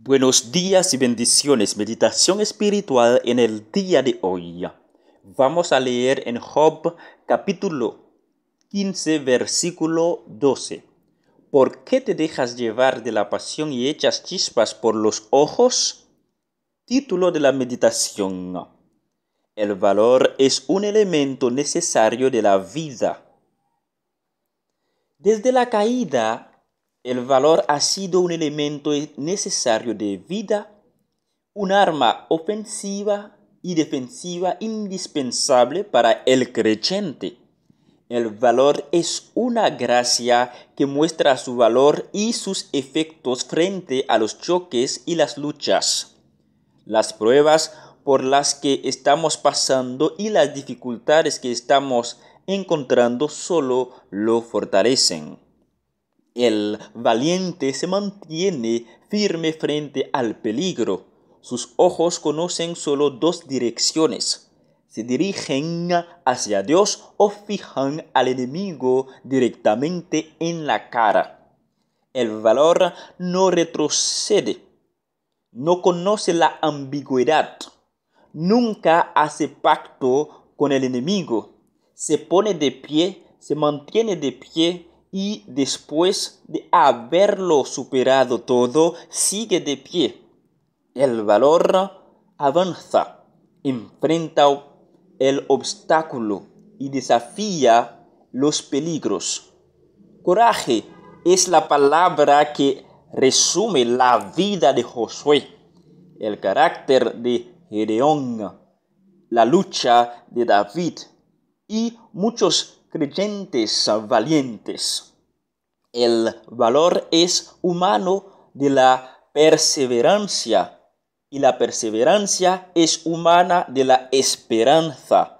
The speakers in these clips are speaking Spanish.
Buenos días y bendiciones. Meditación espiritual en el día de hoy. Vamos a leer en Job capítulo 15 versículo 12. ¿Por qué te dejas llevar de la pasión y echas chispas por los ojos? Título de la meditación. El valor es un elemento necesario de la vida. Desde la caída el valor ha sido un elemento necesario de vida, un arma ofensiva y defensiva indispensable para el creyente. El valor es una gracia que muestra su valor y sus efectos frente a los choques y las luchas. Las pruebas por las que estamos pasando y las dificultades que estamos encontrando solo lo fortalecen. El valiente se mantiene firme frente al peligro. Sus ojos conocen solo dos direcciones. Se dirigen hacia Dios o fijan al enemigo directamente en la cara. El valor no retrocede. No conoce la ambigüedad. Nunca hace pacto con el enemigo. Se pone de pie, se mantiene de pie y después de haberlo superado todo, sigue de pie. El valor avanza, enfrenta el obstáculo y desafía los peligros. Coraje es la palabra que resume la vida de Josué, el carácter de Gedeón, la lucha de David y muchos creyentes valientes. El valor es humano de la perseverancia y la perseverancia es humana de la esperanza.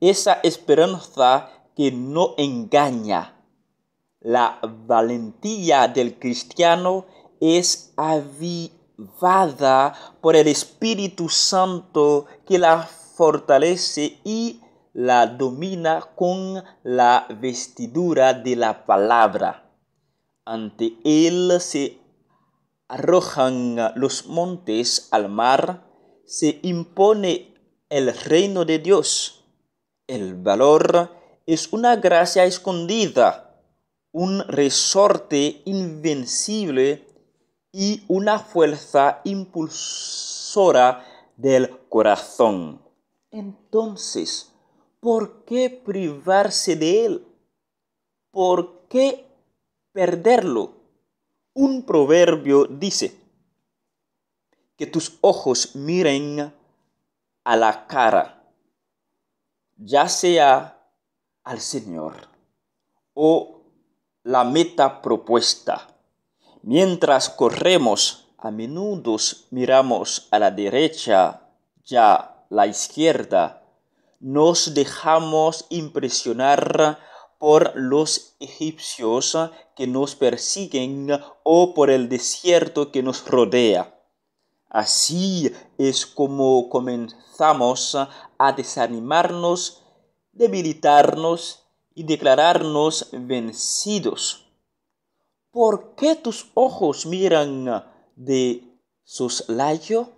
Esa esperanza que no engaña. La valentía del cristiano es avivada por el Espíritu Santo que la fortalece y la domina con la vestidura de la palabra. Ante él se arrojan los montes al mar, se impone el reino de Dios. El valor es una gracia escondida, un resorte invencible y una fuerza impulsora del corazón. Entonces, ¿Por qué privarse de él? ¿Por qué perderlo? Un proverbio dice, que tus ojos miren a la cara, ya sea al Señor o la meta propuesta. Mientras corremos, a menudo miramos a la derecha, ya la izquierda, nos dejamos impresionar por los egipcios que nos persiguen o por el desierto que nos rodea. Así es como comenzamos a desanimarnos, debilitarnos y declararnos vencidos. ¿Por qué tus ojos miran de soslayo?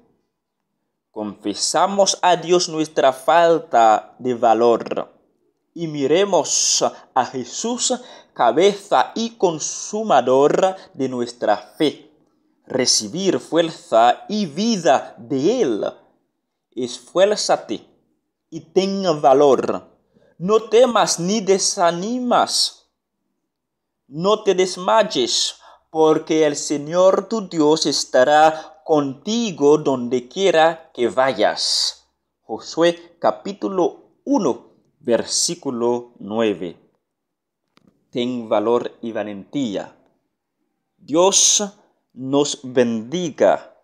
Confesamos a Dios nuestra falta de valor y miremos a Jesús, cabeza y consumador de nuestra fe. Recibir fuerza y vida de Él. Esfuérzate y tenga valor. No temas ni desanimas. No te desmayes, porque el Señor tu Dios estará contigo donde quiera que vayas. Josué capítulo 1, versículo 9. Ten valor y valentía. Dios nos bendiga